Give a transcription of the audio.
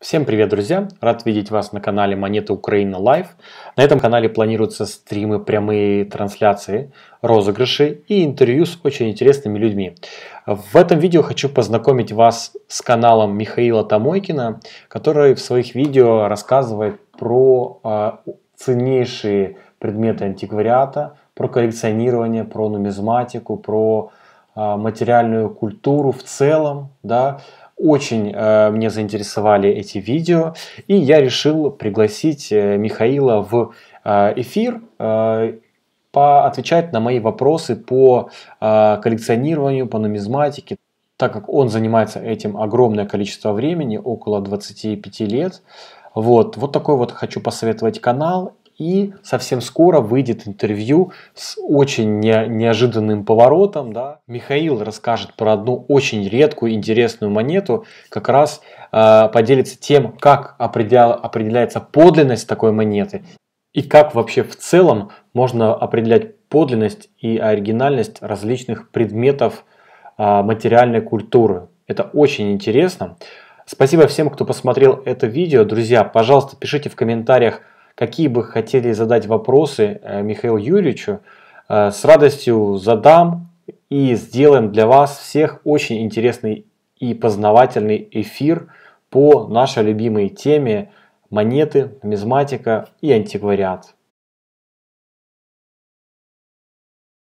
Всем привет, друзья! Рад видеть вас на канале Монета Украина Лайв. На этом канале планируются стримы, прямые трансляции, розыгрыши и интервью с очень интересными людьми. В этом видео хочу познакомить вас с каналом Михаила Тамойкина, который в своих видео рассказывает про а, ценнейшие предметы антиквариата, про коллекционирование, про нумизматику, про а, материальную культуру в целом, да, очень э, мне заинтересовали эти видео, и я решил пригласить э, Михаила в э, эфир э, поотвечать на мои вопросы по э, коллекционированию, по нумизматике. Так как он занимается этим огромное количество времени, около 25 лет, вот, вот такой вот хочу посоветовать канал и совсем скоро выйдет интервью с очень не, неожиданным поворотом. Да. Михаил расскажет про одну очень редкую интересную монету, как раз э, поделится тем, как определя, определяется подлинность такой монеты и как вообще в целом можно определять подлинность и оригинальность различных предметов э, материальной культуры. Это очень интересно. Спасибо всем, кто посмотрел это видео. Друзья, пожалуйста, пишите в комментариях, какие бы хотели задать вопросы э, Михаилу Юрьевичу, э, с радостью задам и сделаем для вас всех очень интересный и познавательный эфир по нашей любимой теме монеты, мизматика и антиквариат.